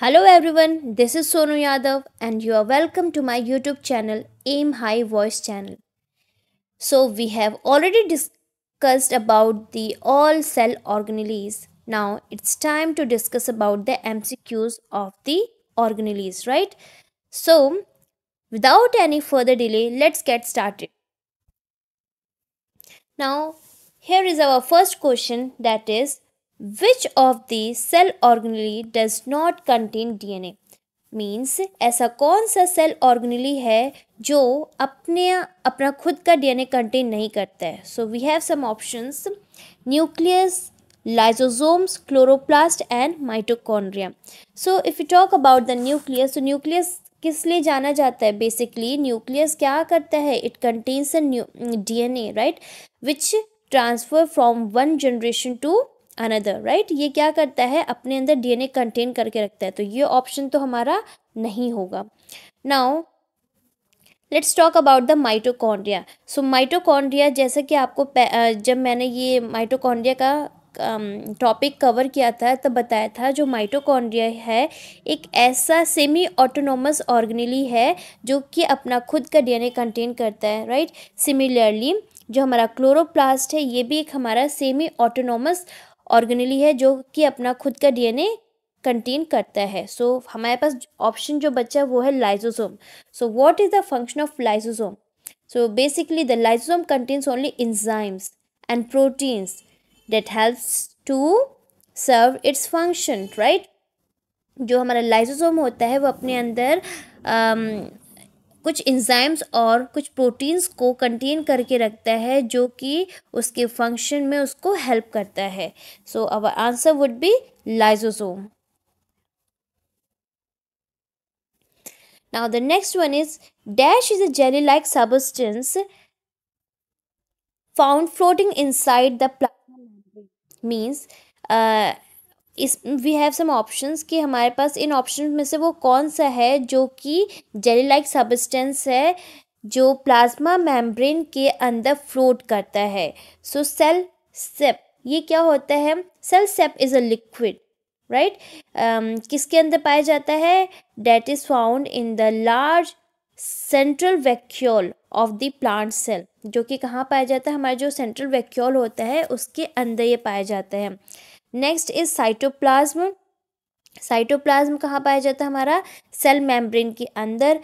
Hello everyone, this is Sonu Yadav and you are welcome to my YouTube channel Aim High Voice channel. So we have already discussed about the all cell organelles. Now it's time to discuss about the MCQs of the organelles, right? So without any further delay, let's get started. Now here is our first question that is which of the cell organelle does not contain DNA means ऐसा कौन सा cell organelle है जो अपने अपना खुद का DNA contain नहीं करता है so we have some options nucleus lysosomes chloroplast and mitochondria so if you talk about the nucleus तो न्यूक्लियस किस लिए जाना जाता है बेसिकली न्यूक्लियस क्या करता है it contains D N A right which transfer from one generation to another right ये क्या करता है अपने अंदर डीएनए कंटेन करके रखता है तो ये ऑप्शन तो हमारा नहीं होगा now let's talk about the mitochondria so mitochondria जैसे कि आपको जब मैंने ये माइटोकॉन्ड्रिया का टॉपिक कवर किया था तब बताया था जो माइटोकॉन्ड्रिया है एक ऐसा सेमी ऑटोनोमस ऑर्गेनली है जो कि अपना खुद का डीएनए कंटेन करता है राइट सिमिलरली जो हमारा क्लोरोप्लास्ट है ये भी एक हमारा सेमी ऑटोनोमस ऑर्गेनली है जो कि अपना खुद का डीएनए कंटेन करता है सो so, हमारे पास ऑप्शन जो बचा है वो है lysosome so what is the function of lysosome so basically the lysosome contains only enzymes and proteins that helps to serve its function right जो हमारा लाइजोसोम होता है वो अपने अंदर um, कुछ इंजाइम्स और कुछ प्रोटीन्स को कंटेन करके रखता है जो कि उसके फंक्शन में उसको हेल्प करता है so our answer would be lysosome now the next one is dash is a jelly like substance found floating inside the plasma means इस वी हैव सम ऑप्शंस कि हमारे पास इन ऑप्शन में से वो कौन सा है जो कि जेली लाइक सबस्टेंस है जो प्लाज्मा मेम्ब्रेन के अंदर फ्लोट करता है सो सेल सेप ये क्या होता है cell sap is a liquid right किसके अंदर पाया जाता है that is found in the large central vacuole of the plant cell जो कि कहाँ पाया जाता है हमारा जो सेंट्रल वैक्यूल होता है उसके अंदर ये पाया जाता है नेक्स्ट इज साइटोप्लाज्म साइटोप्लाज्म कहाँ पाया जाता है हमारा सेल मेम्ब्रेन के अंदर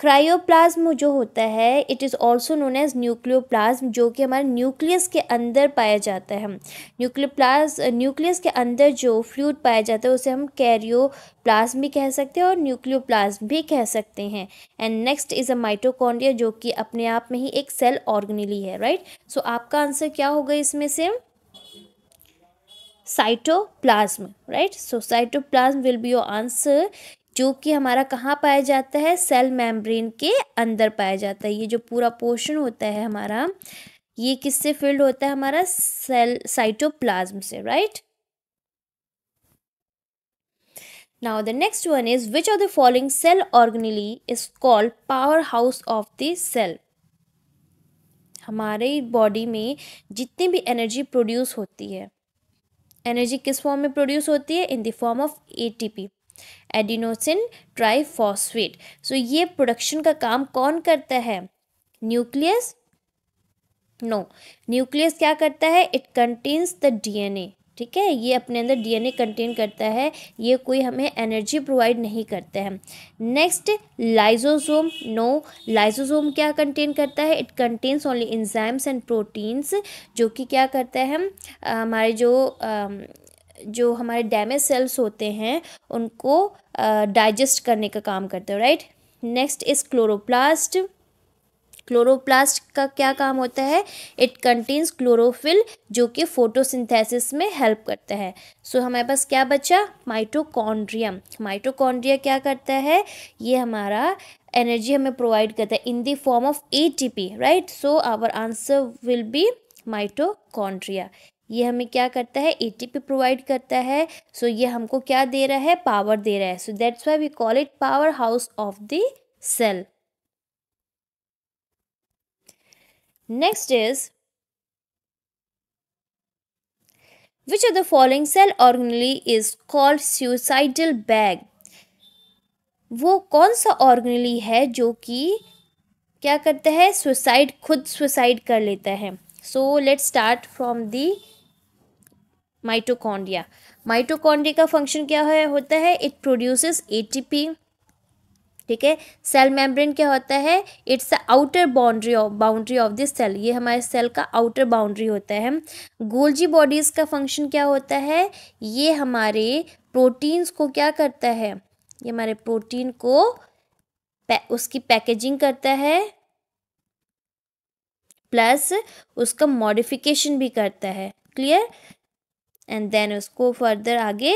क्रायोप्लाज्म जो होता है it is also known as nucleoplasm जो कि हमारे न्यूक्लियस के अंदर पाया जाता है न्यूक्लियोप्लाज न्यूक्लियस के अंदर जो फ्लूड पाया जाता है उसे हम कैरियो प्लाज्म भी कह सकते हैं और न्यूक्लियोप्लाज्म भी कह सकते हैं and next is a mitochondria जो कि अपने आप में ही एक सेल ऑर्गेनिली है राइट right? सो so, आपका आंसर क्या होगा इसमें से cytoplasm right so cytoplasm will be your answer जो कि हमारा कहाँ पाया जाता है सेल मेम्ब्रेन के अंदर पाया जाता है ये जो पूरा पोर्शन होता है हमारा ये किससे फिल्ड होता है हमारा सेल साइटोप्लाज्म से right the next one is which of the following cell organelle is called power house of the cell हमारे बॉडी में जितनी भी एनर्जी प्रोड्यूस होती है एनर्जी किस फॉर्म में प्रोड्यूस होती है in the form of ATP adenosine triphosphate so ये प्रोडक्शन का काम कौन करता है न्यूक्लियस नो no. न्यूक्लियस क्या करता है इट कंटेन्स द डीएनए ठीक है ये अपने अंदर डीएनए कंटेन करता है ये कोई हमें एनर्जी प्रोवाइड नहीं करता है नेक्स्ट लाइजोसोम नो लाइजोसोम क्या कंटेन करता है it contains only enzymes and proteins जो कि क्या करता है हमारे जो जो हमारे डैमेज सेल्स होते हैं उनको डाइजेस्ट करने का काम करते हैं right next is chloroplast chloroplast का क्या काम होता है इट कंटेन्स क्लोरोफिल जो कि फोटोसिंथेसिस में हेल्प करता है सो so, हमारे पास क्या बचा माइटोकॉन्ड्रियम माइटोकॉन्ड्रिया क्या करता है ये हमारा एनर्जी हमें प्रोवाइड करता है in the form of P right so our answer will be mitochondria ये हमें क्या करता है पी प्रोवाइड करता है सो so ये हमको क्या दे रहा है पावर दे रहा है so that's why we call it power house of the cell Next is Which of the following cell organelle is called suicidal bag? वो कौन सा ऑर्गनली है जो कि क्या करता है सुसाइड खुद सुसाइड कर लेता है so let start from the mitochondria mitochondria का फंक्शन क्या है होता है इट प्रोड्यूसेस एटीपी ठीक है सेल मेम्ब्रेन क्या होता है it's a outer boundary of boundary of this cell ये हमारे सेल का आउटर बाउंड्री होता है गोल्जी बॉडीज़ का फंक्शन क्या होता है ये हमारे प्रोटीन्स को क्या करता है ये हमारे प्रोटीन को उसकी पैकेजिंग करता है प्लस उसका मॉडिफिकेशन भी करता है क्लियर एंड देन उसको फर्दर आगे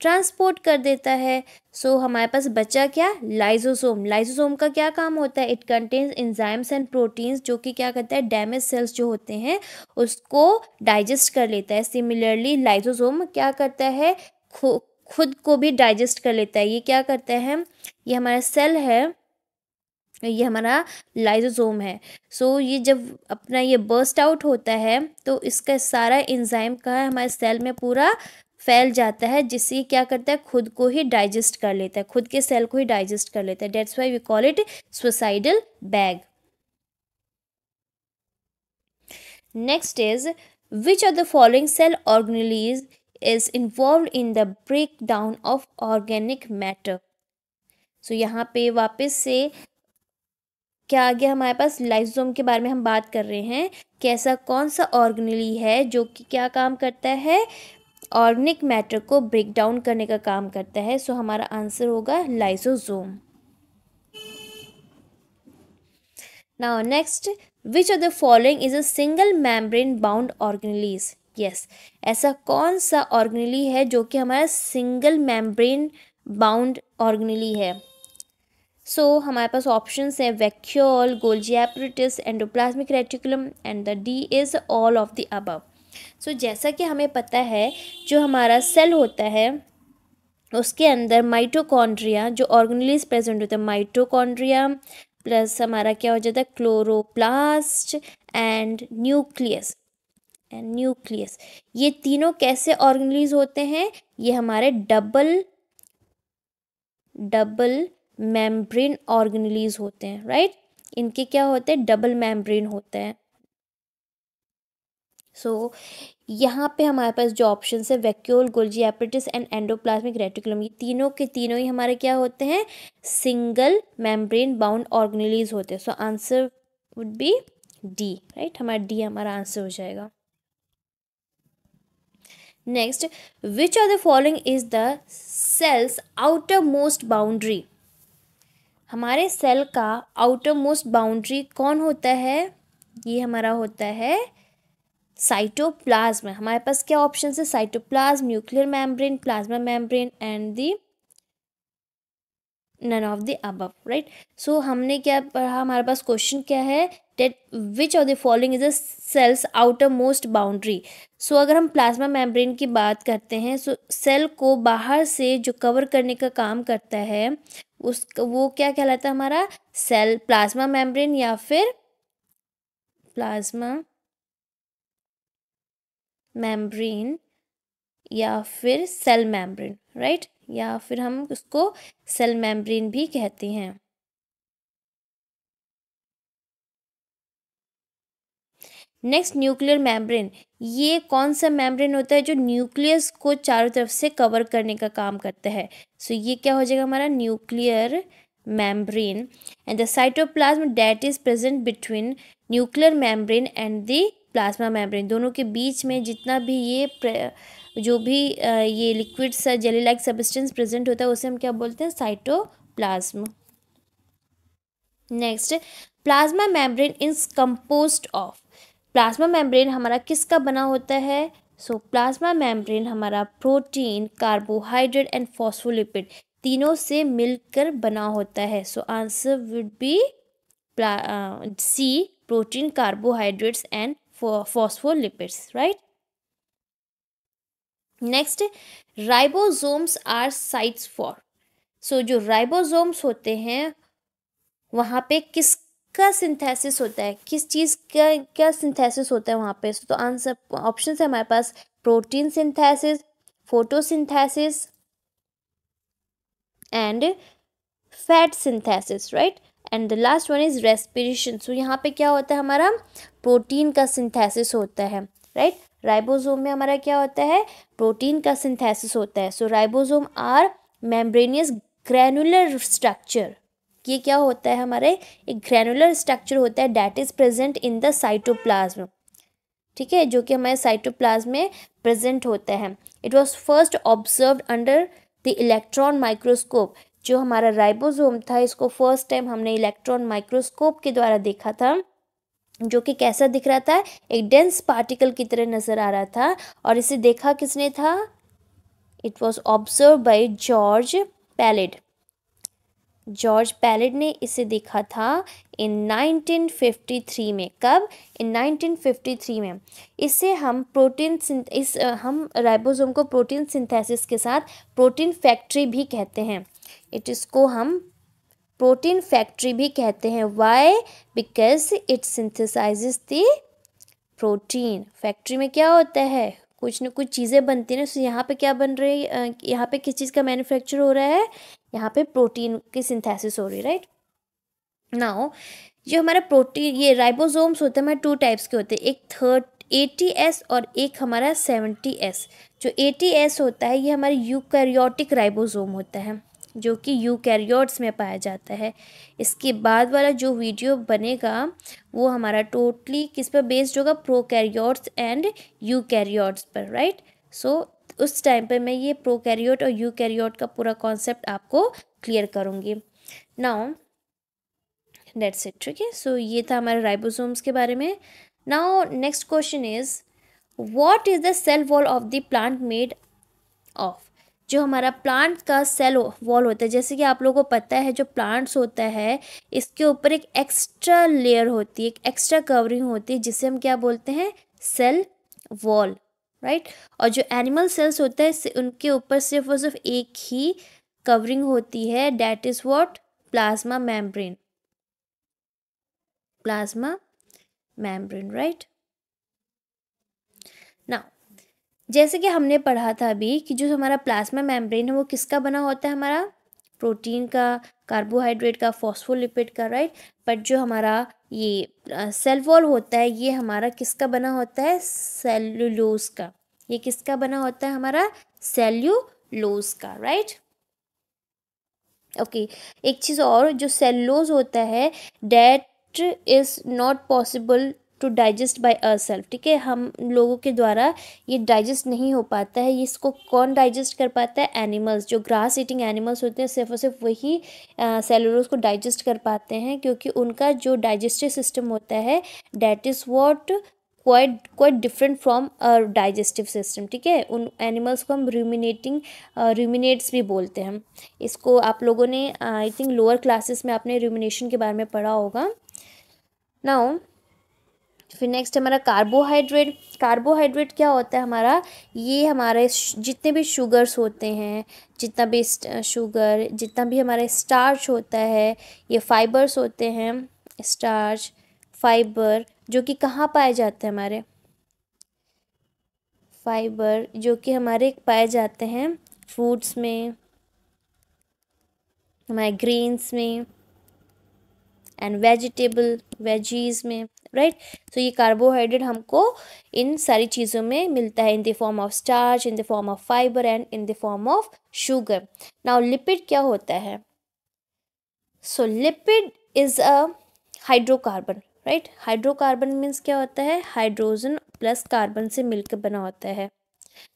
ट्रांसपोर्ट कर देता है सो so, हमारे पास बचा क्या लाइजोसोम लाइजोसोम का क्या काम होता है it contains enzymes and proteins जो कि क्या करता है डैमेज सेल्स जो होते हैं उसको डाइजेस्ट कर लेता है सिमिलरली लाइजोसोम क्या करता है खुद को भी डाइजेस्ट कर लेता है ये क्या करता है ये हमारा सेल है ये हमारा लाइजोसोम है सो so, ये जब अपना ये बर्स्ट आउट होता है तो इसका सारा इंजाइम का हमारे सेल में पूरा फैल जाता है जिससे क्या करता है खुद को ही डाइजेस्ट कर लेता है खुद के सेल को ही डाइजेस्ट कर लेता है that's why we call it suicidal bag next is which the following cell organelles is involve in the break down of organic matter so यहाँ पे वापस से क्या आ गया हमारे पास लाइजोम के बारे में हम बात कर रहे हैं कैसा कौन सा ऑर्गेनली है जो कि क्या काम करता है ऑर्गेनिक मैटर को ब्रेक डाउन करने का काम करता है सो हमारा आंसर होगा lysosome now next which of the following is a single membrane bound organelles yes ऐसा कौन सा ऑर्गेनली है जो कि हमारा सिंगल मेम्ब्रेन बाउंड ऑर्गेनली है सो so, हमारे पास ऑप्शंस है vacuole Golgi apparatus endoplasmic reticulum and the D is all of the above so so, जैसा कि हमें पता है जो हमारा सेल होता है उसके अंदर माइटोकॉन्ड्रिया जो ऑर्गेनलीज प्रेजेंट होते हैं माइटोकॉन्ड्रिया प्लस हमारा क्या हो जाता है chloroplast and nucleus and nucleus ये तीनों कैसे ऑर्गेनलीज होते हैं ये हमारे डबल डबल मेम्ब्रेन ऑर्गेनलीज होते हैं राइट इनके क्या होते हैं डबल मेम्ब्रेन होते हैं सो यहाँ पे हमारे पास जो ऑप्शन है vacuole Golgi apparatus and endoplasmic reticulum ये तीनों के तीनों ही हमारे क्या होते हैं सिंगल मेम्ब्रेन बाउंड ऑर्गेनिलीज होते हैं so answer would be D right हमारा डी हमारा आंसर हो जाएगा next which are the following is the cell's outer most boundary हमारे सेल का आउटर मोस्ट बाउंड्री कौन होता है ये हमारा होता है साइटोप्लाज्म हमारे पास क्या ऑप्शन है cytoplasm nuclear membrane plasma membrane and the none of the above right so हमने क्या पढ़ा हमारे पास क्वेश्चन क्या है that which of the following is a cell's outer most boundary so अगर हम प्लाज्मा मेम्ब्रेन की बात करते हैं सो so सेल को बाहर से जो कवर करने का काम करता है उस वो क्या कहलाता है हमारा सेल प्लाज्मा मेम्ब्रेन या फिर प्लाज्मा मैम्ब्रेन या फिर सेल मेम्ब्रेन राइट या फिर हम उसको सेल मैम्ब्रेन भी कहते हैं नेक्स्ट न्यूक्लियर मैम्ब्रेन ये कौन सा मैम्ब्रेन होता है जो न्यूक्लियस को चारों तरफ से कवर करने का काम करता है सो so, ये क्या हो जाएगा हमारा nuclear membrane and the cytoplasm that is present between nuclear membrane and the plasma membrane दोनों के बीच में जितना भी ये जो भी ये लिक्विड सा जेली लाइक सब्सटेंस प्रेजेंट होता है उसे हम क्या बोलते हैं cytoplasm next plasma membrane is composed of plasma membrane हमारा किसका बना होता है सो प्लाज्मा मेम्ब्रेन हमारा प्रोटीन कार्बोहाइड्रेट एंड फॉस्फोलिपिड तीनों से मिलकर बना होता है so answer would be C protein carbohydrates and phospholipids, right? Next ribosomes are sites for so जो राइबोसोम्स होते हैं वहां पे किसका सिंथेसिस होता है किस चीज़ का क्या सिंथेसिस होता है वहां पे तो आंसर ऑप्शन है हमारे पास protein synthesis photosynthesis and fat synthesis right and the last one is respiration so यहाँ पे क्या होता है हमारा प्रोटीन का सिंथेसिस होता है राइट right? राइबोसोम में हमारा क्या होता है प्रोटीन का सिंथेसिस होता है so ribosome are membranous granular structure ये क्या होता है हमारे एक ग्रैनुलर स्ट्रक्चर होता है that is present in the cytoplasm ठीक है जो कि हमारे साइटोप्लाज्म में प्रेजेंट होता है it was first observe under the electron microscope जो हमारा राइबोसोम था इसको फर्स्ट टाइम हमने इलेक्ट्रॉन माइक्रोस्कोप के द्वारा देखा था जो कि कैसा दिख रहा था एक डेंस पार्टिकल की तरह नज़र आ रहा था और इसे देखा किसने था it was observe by George Palade George Palade ने इसे देखा था इन 1953 में कब इन 1953 में इससे हम प्रोटीन इस हम राइबोसोम को प्रोटीन सिंथेसिस के साथ प्रोटीन फैक्ट्री भी कहते हैं इट इसको हम प्रोटीन फैक्ट्री भी कहते हैं why because it synthesize the protein factory में क्या होता है कुछ न कुछ चीज़ें बनती हैं तो यहाँ पे क्या बन रही है यहाँ पे किस चीज़ का मैन्युफैक्चर हो रहा है यहाँ पे प्रोटीन की सिंथेसिस हो रही है राइट नाउ जो हमारा प्रोटीन ये राइबोसोम्स होते हैं हमारे टू टाइप्स के होते हैं एक थर्ड एटी एस और एक हमारा सेवेंटी एस जो एटी एस होता है ये हमारे यूकैरियोटिक राइबोसोम होता है जो कि यूकैरियोट्स में पाया जाता है इसके बाद वाला जो वीडियो बनेगा वो हमारा टोटली किस पर बेस्ड होगा प्रोकैरियोट्स एंड यूकैरियोट्स पर राइट सो उस टाइम पर मैं ये प्रोकैरियोट और यूकैरियोट का पूरा कॉन्सेप्ट आपको क्लियर करूँगी नाउ डेट्स इट ठीक है सो ये था हमारे राइबोसोम्स के बारे में now next question is what is the cell wall of the plant made of जो हमारा प्लांट का सेल वॉल होता है जैसे कि आप लोगों को पता है जो प्लांट्स होता है इसके ऊपर एक एक्स्ट्रा लेयर होती है एक एक्स्ट्रा कवरिंग होती है जिसे हम क्या बोलते हैं सेल वॉल राइट और जो एनिमल सेल्स होता है उनके ऊपर सिर्फ और सिर्फ एक ही कवरिंग होती है that is what plasma membrane plasma membrane right now जैसे कि हमने पढ़ा था अभी कि जो हमारा प्लाज्मा मेम्ब्रेन है वो किसका बना होता है हमारा प्रोटीन का कार्बोहाइड्रेट का फॉस्फोलिपिड का राइट बट जो हमारा ये सेल वॉल होता है ये हमारा किसका बना होता है सेल्यूलोज का ये किसका बना होता है हमारा सेल्यूलोज का राइट ओके okay. एक चीज़ और जो सेल्लोज होता है that is not possible to digest by our self ठीक है हम लोगों के द्वारा ये डाइजेस्ट नहीं हो पाता है इसको कौन डाइजेस्ट कर पाता है एनिमल्स जो ग्रास ईटिंग एनिमल्स होते हैं सिर्फ और सिर्फ वही सेलुलोज को डाइजेस्ट कर पाते हैं क्योंकि उनका जो डाइजेस्टिव सिस्टम होता है that is what quite quite different from digestive system ठीक है उन एनिमल्स को हम रूमिनेटिंग रूमिनेट्स भी बोलते हैं इसको आप लोगों ने आई थिंक लोअर क्लासेस में आपने रूमिनेशन के बारे में पढ़ा होगा नाउ तो फिर नेक्स्ट हमारा कार्बोहाइड्रेट कार्बोहाइड्रेट क्या होता है हमारा ये हमारे जितने भी शुगर्स होते हैं जितना भी शुगर जितना भी हमारे स्टार्च होता है ये फाइबर्स होते हैं स्टार्च फाइबर जो कि कहाँ पाए जाते हैं हमारे फाइबर जो कि हमारे पाए जाते हैं फ्रूट्स में हमारे ग्रीन्स में एंड वेजिटेबल वेजीज में राइट right? सो so, ये कार्बोहाइड्रेट हमको इन सारी चीज़ों में मिलता है in the form of starch in the form of fibre and in the form of sugar now lipid क्या होता है so lipid is a hydrocarbon right hydrocarbon means क्या होता है हाइड्रोजन प्लस कार्बन से मिलकर बना होता है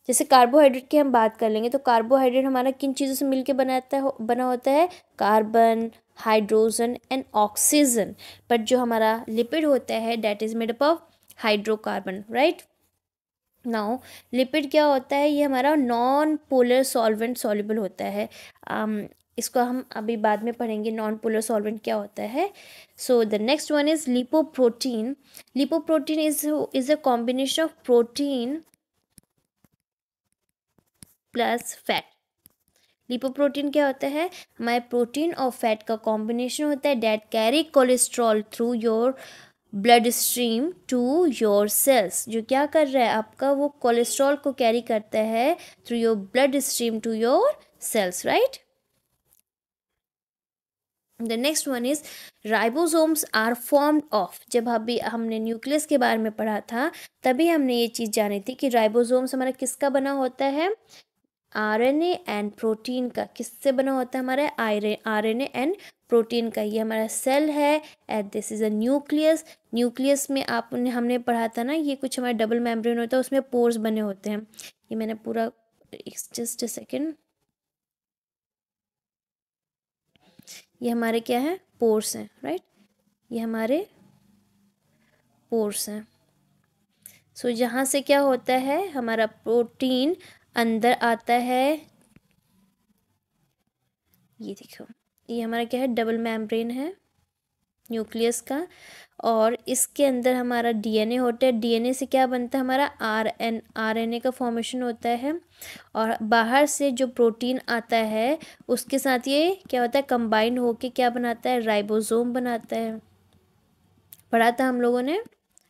जैसे कार्बोहाइड्रेट की हम बात कर लेंगे तो कार्बोहाइड्रेट हमारा किन चीज़ों से मिलके बनाता है बना होता है carbon hydrogen and oxygen but जो हमारा लिपिड होता है that is made up of hydrocarbon right now lipid क्या होता है ये हमारा नॉन पोलर सॉल्वेंट सॉल्यूबल होता है um, इसको हम अभी बाद में पढ़ेंगे नॉन पोलर सॉल्वेंट क्या होता है so the next one is lipoprotein lipoprotein is is a combination of protein plus fat lipoprotein क्या होता है हमारे प्रोटीन और फैट का कॉम्बिनेशन होता है that carry cholesterol through your blood stream to your cells जो क्या कर रहा है आपका वो कोलेस्ट्रॉल को कैरी करता है through your blood stream to your cells right the next one is ribosomes are formed of जब अभी हमने न्यूक्लियस के बारे में पढ़ा था तभी हमने ये चीज़ जानी थी कि राइबोसोम्स हमारा किसका बना होता है आरएनए एंड प्रोटीन का किससे बना होता है हमारा आर एन एंड प्रोटीन का ये हमारा सेल है at this is a nucleus nucleus में आपने हमने पढ़ा था ना ये कुछ हमारा डबल मेम्ब्रेन होता है उसमें पोर्स बने होते हैं ये मैंने पूरा जस्ट सेकेंड ये हमारे क्या है पोर्स हैं राइट ये हमारे पोर्स हैं सो so, जहाँ से क्या होता है हमारा प्रोटीन अंदर आता है ये देखो ये हमारा क्या है डबल मेम्ब्रेन है न्यूक्लियस का और इसके अंदर हमारा डीएनए होता है डीएनए से क्या बनता है हमारा आरएन आरएनए का फॉर्मेशन होता है और बाहर से जो प्रोटीन आता है उसके साथ ये क्या होता है कंबाइंड होके क्या बनाता है राइबोसोम बनाता है पढ़ा था हम लोगों ने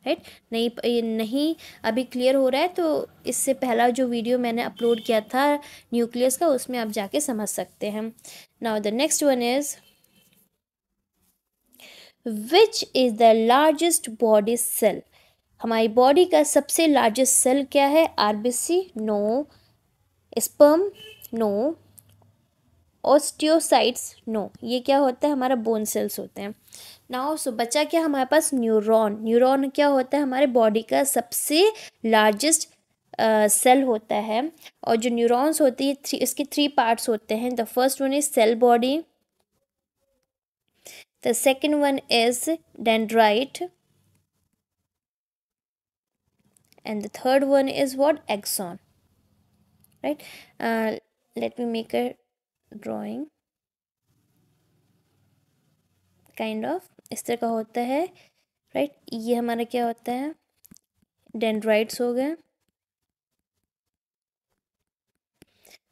राइट नहीं नहीं अभी क्लियर हो रहा है तो इससे पहला जो वीडियो मैंने अपलोड किया था न्यूक्लियस का उसमें आप जाके समझ सकते हैं now the next one is which is the largest body cell हमारी बॉडी का सबसे लार्जेस्ट सेल क्या है RBC no sperm no osteocytes no ये क्या होता है हमारा बोन सेल्स होते हैं नाउ सो बचा क्या हमारे पास न्यूरॉन न्यूरॉन क्या होता है हमारे बॉडी का सबसे लार्जेस्ट सेल uh, होता है और जो न्यूरॉन्स होती है थ्री इसके थ्री पार्ट्स होते हैं the first one is cell body the second one is dendrite and the third one is what axon right let me make a drawing kind of इस तरह का होता है राइट ये हमारा क्या होता है डेंड्राइट्स हो गए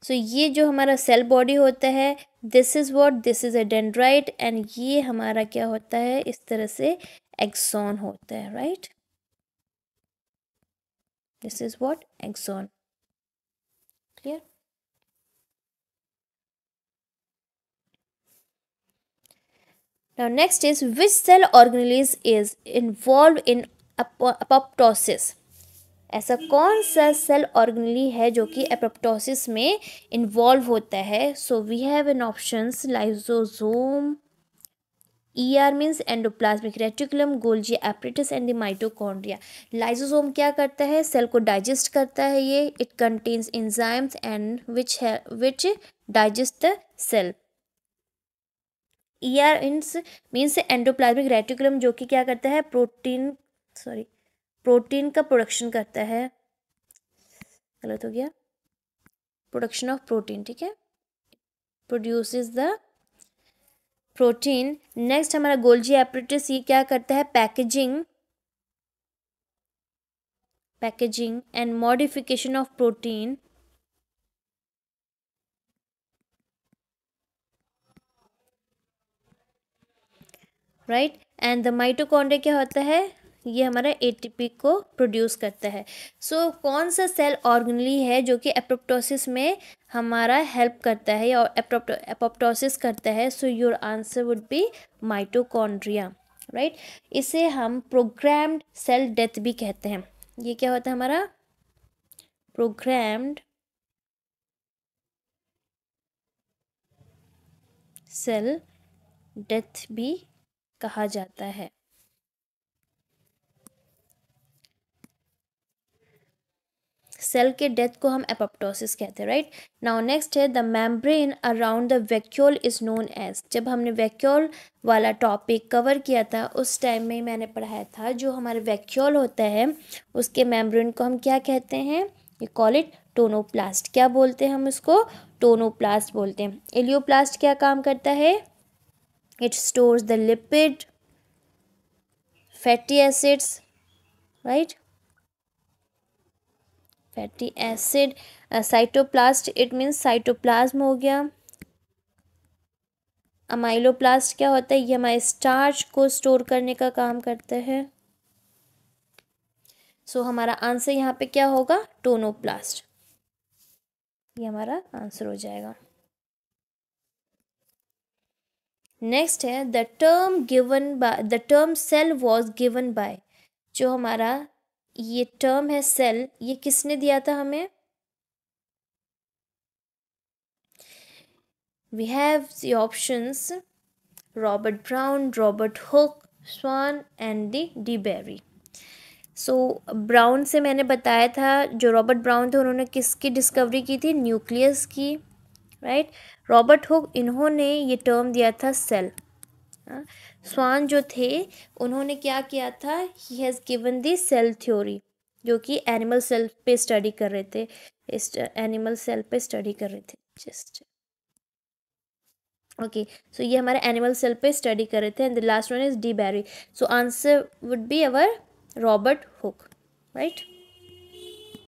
सो so, ये जो हमारा सेल बॉडी होता है this is what this is a dendrite and ये हमारा क्या होता है इस तरह से एक्सॉन होता है right this is what axon clear now next is which cell organelle is involved in apoptosis ऐसा कौन सा सेल ऑर्गनली है जो कि एपोप्टोसिस में इन्वॉल्व होता है so we have an options lysosome E R means endoplasmic reticulum Golgi apparatus and the mitochondria lysosome क्या करता है सेल को डाइजेस्ट करता है ये it contains enzymes and which है which digest the cell E R इंस मीन्स एंडोप्लाज्मिक रेटिकुलम जो कि क्या करता है प्रोटीन सॉरी प्रोटीन का प्रोडक्शन करता है गलत हो गया प्रोडक्शन ऑफ प्रोटीन ठीक है प्रोड्यूस द प्रोटीन नेक्स्ट हमारा गोल्जी एपरेटिस ये क्या करता है packaging packaging and modification of protein right and the mitochondria क्या होता है ये हमारा एटीपी को प्रोड्यूस करता है सो so, कौन सा सेल ऑर्गनली है जो कि एप्रोप्टोसिस में हमारा हेल्प करता है या एपोप्टोसिस करता है so your answer would be mitochondria right इसे हम प्रोग्राम्ड सेल डेथ भी कहते हैं ये क्या होता है हमारा प्रोग्राम्ड सेल डेथ भी कहा जाता है सेल के डेथ को हम एपोप्टोसिस कहते हैं राइट नाउ नेक्स्ट है the membrane around the vacuole is known as जब हमने वैक्यूल वाला टॉपिक कवर किया था उस टाइम में मैंने पढ़ाया था जो हमारे वैक्यूल होता है उसके मेम्ब्रेन को हम क्या कहते हैं यू कॉल इट टोनोप्लास्ट क्या बोलते हैं हम उसको टोनोप्लास्ट बोलते हैं एलियोप्लास्ट क्या काम करता है it store the lipid fatty acids right fatty acid cytoplast it it cytoplasm uh, हो गया अमाइलोप्लास्ट क्या होता है ये हमारे स्टार्च को स्टोर करने का काम करता है सो so, हमारा आंसर यहाँ पे क्या होगा टोनोप्लास्ट ये हमारा आंसर हो जाएगा नेक्स्ट है the term given by the term cell was given by जो हमारा ये टर्म है सेल ये किसने दिया था हमें have the options Robert Brown Robert Hooke Schwann and the de Bary so so, Brown से मैंने बताया था जो रॉबर्ट ब्राउन थे उन्होंने किसकी डिस्कवरी की थी न्यूक्लियस की राइट रॉबर्ट हुक इन्होंने ये टर्म दिया था सेल हाँ? स्वान जो थे उन्होंने क्या किया था he has given the cell theory जो कि एनिमल सेल पे स्टडी कर रहे थे इस एनिमल सेल पे स्टडी कर रहे थे जस्ट ओके सो ये हमारे एनिमल सेल पे स्टडी कर रहे थे and the last one is de Bary so answer would be our Robert Hooke right